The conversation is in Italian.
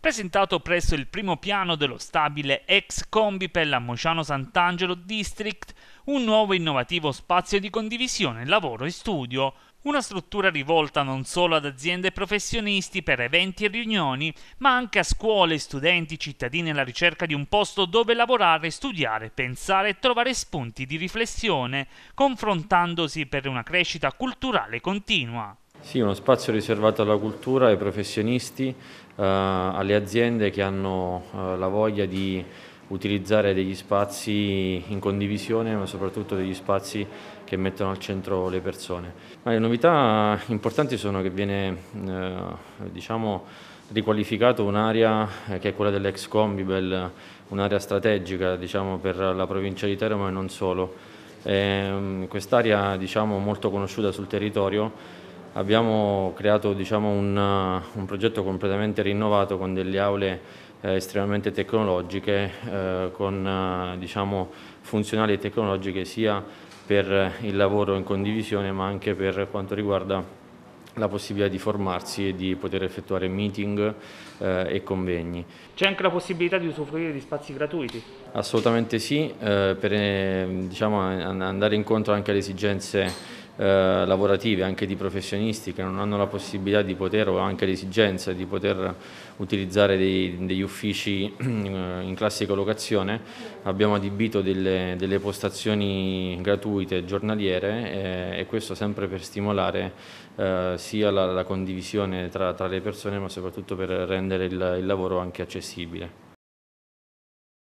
presentato presso il primo piano dello stabile ex combi per la Mociano Sant'Angelo District, un nuovo innovativo spazio di condivisione, lavoro e studio, una struttura rivolta non solo ad aziende e professionisti per eventi e riunioni, ma anche a scuole, studenti, cittadini alla ricerca di un posto dove lavorare, studiare, pensare e trovare spunti di riflessione, confrontandosi per una crescita culturale continua. Sì, uno spazio riservato alla cultura, ai professionisti, eh, alle aziende che hanno eh, la voglia di utilizzare degli spazi in condivisione ma soprattutto degli spazi che mettono al centro le persone. Ma le novità importanti sono che viene eh, diciamo, riqualificato un'area eh, che è quella dell'ex Combibel, un'area strategica diciamo, per la provincia di Teramo e non solo. Ehm, quest'area diciamo, molto conosciuta sul territorio abbiamo creato diciamo, un, eh, un, progetto completamente rinnovato con delle aule eh, estremamente tecnologiche, eh, con eh, diciamo, funzionali e tecnologiche sia per il lavoro in condivisione ma anche per quanto riguarda la possibilità di formarsi e di poter effettuare meeting eh, e convegni. C'è anche la possibilità di usufruire di spazi gratuiti? Assolutamente sì, eh, per eh, diciamo, andare incontro anche alle esigenze eh, lavorative, anche di professionisti che non hanno la possibilità di poter o anche l'esigenza di poter utilizzare dei, degli uffici eh, in classica locazione, abbiamo adibito delle, delle postazioni gratuite giornaliere eh, e questo sempre per stimolare eh, sia la, la condivisione tra, tra, le persone ma soprattutto per rendere il, il lavoro anche accessibile.